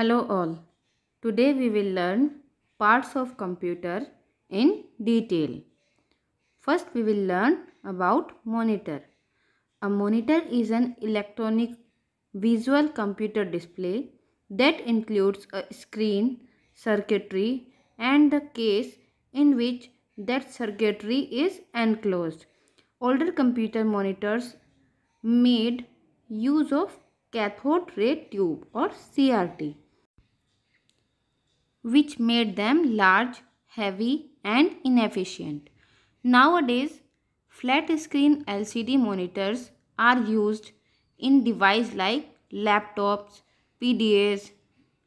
Hello all. Today we will learn parts of computer in detail. First we will learn about monitor. A monitor is an electronic visual computer display that includes a screen, circuitry and the case in which that circuitry is enclosed. Older computer monitors made use of cathode ray tube or CRT which made them large, heavy and inefficient. Nowadays, flat screen LCD monitors are used in devices like laptops, PDAs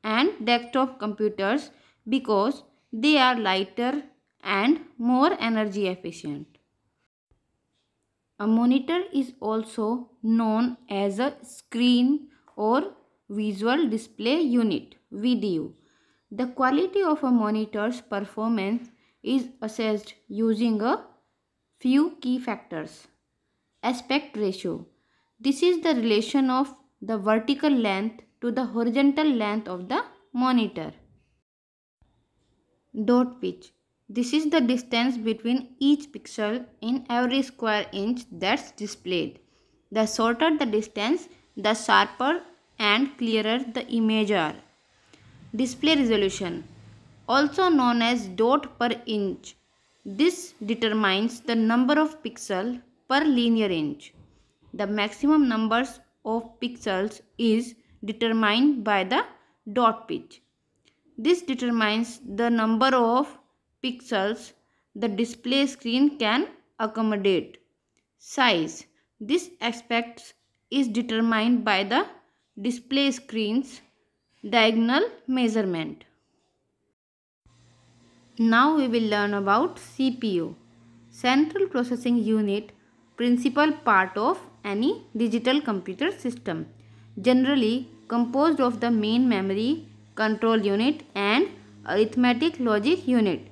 and desktop computers because they are lighter and more energy efficient. A monitor is also known as a screen or visual display unit VDU the quality of a monitor's performance is assessed using a few key factors. Aspect ratio. This is the relation of the vertical length to the horizontal length of the monitor. Dot pitch. This is the distance between each pixel in every square inch that's displayed. The shorter the distance, the sharper and clearer the image are display resolution also known as dot per inch. This determines the number of pixel per linear inch. The maximum numbers of pixels is determined by the dot pitch. This determines the number of pixels the display screen can accommodate. Size. This aspect is determined by the display screen's diagonal measurement. Now we will learn about CPU, Central Processing Unit, principal part of any digital computer system, generally composed of the main memory, control unit and arithmetic logic unit.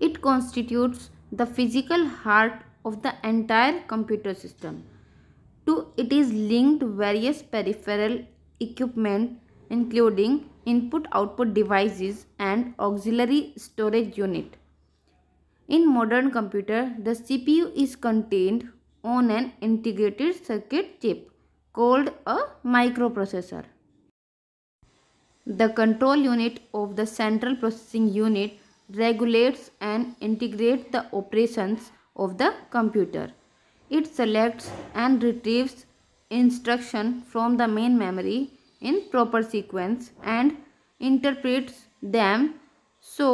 It constitutes the physical heart of the entire computer system. To it is linked various peripheral equipment including input-output devices and auxiliary storage unit. In modern computer, the CPU is contained on an integrated circuit chip called a microprocessor. The control unit of the central processing unit regulates and integrates the operations of the computer. It selects and retrieves instruction from the main memory in proper sequence and interprets them so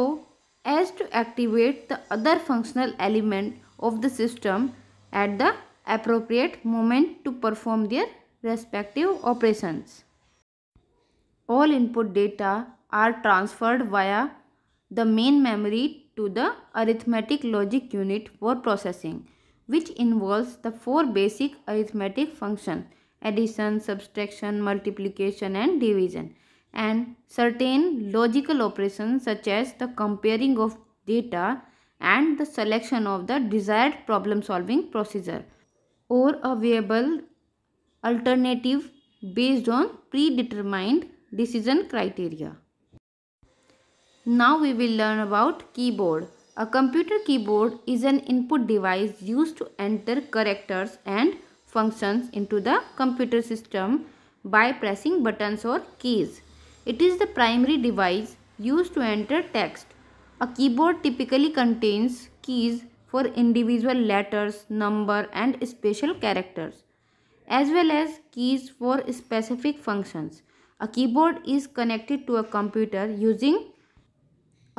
as to activate the other functional element of the system at the appropriate moment to perform their respective operations. All input data are transferred via the main memory to the arithmetic logic unit for processing which involves the four basic arithmetic functions addition, subtraction, multiplication and division and certain logical operations such as the comparing of data and the selection of the desired problem solving procedure or a viable alternative based on predetermined decision criteria. Now we will learn about keyboard. A computer keyboard is an input device used to enter characters and functions into the computer system by pressing buttons or keys. It is the primary device used to enter text. A keyboard typically contains keys for individual letters, number and special characters as well as keys for specific functions. A keyboard is connected to a computer using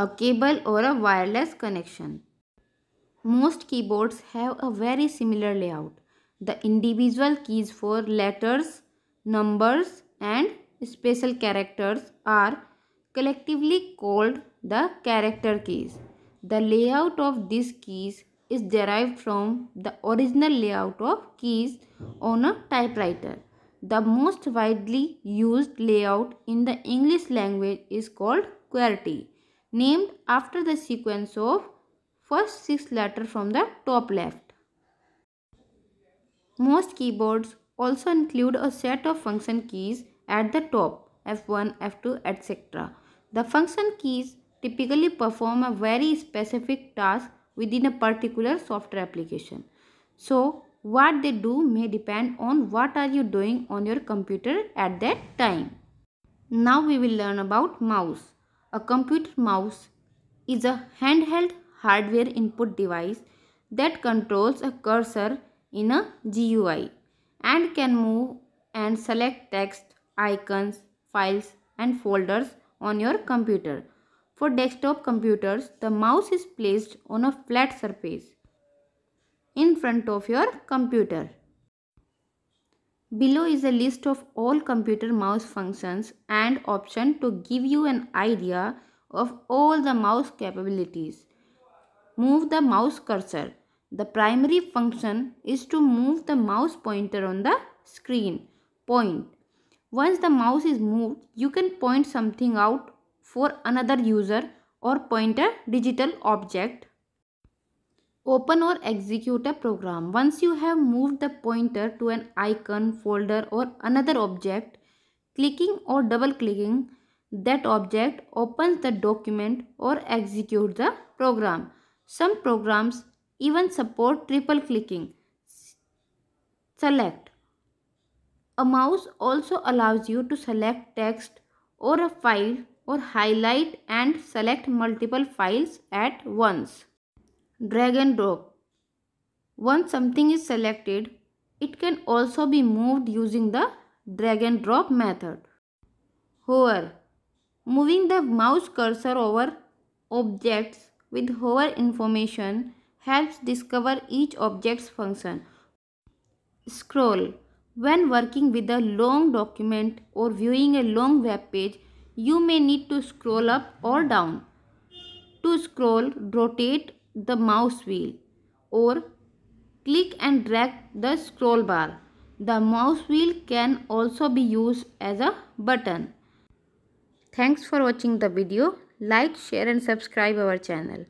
a cable or a wireless connection. Most keyboards have a very similar layout. The individual keys for letters, numbers and special characters are collectively called the character keys. The layout of these keys is derived from the original layout of keys on a typewriter. The most widely used layout in the English language is called QWERTY named after the sequence of first six letters from the top left. Most keyboards also include a set of function keys at the top F1, F2, etc. The function keys typically perform a very specific task within a particular software application. So, what they do may depend on what are you doing on your computer at that time. Now we will learn about mouse. A computer mouse is a handheld hardware input device that controls a cursor in a GUI and can move and select text, icons, files and folders on your computer. For desktop computers, the mouse is placed on a flat surface in front of your computer. Below is a list of all computer mouse functions and options to give you an idea of all the mouse capabilities. Move the mouse cursor. The primary function is to move the mouse pointer on the screen. Point. Once the mouse is moved, you can point something out for another user or point a digital object open or execute a program. Once you have moved the pointer to an icon, folder or another object, clicking or double clicking that object opens the document or executes the program. Some programs even support triple clicking. Select. A mouse also allows you to select text or a file or highlight and select multiple files at once drag and drop. Once something is selected, it can also be moved using the drag and drop method. Hover. Moving the mouse cursor over objects with hover information helps discover each object's function. Scroll. When working with a long document or viewing a long web page, you may need to scroll up or down. To scroll, rotate the mouse wheel or click and drag the scroll bar. The mouse wheel can also be used as a button. Thanks for watching the video. Like, share and subscribe our channel.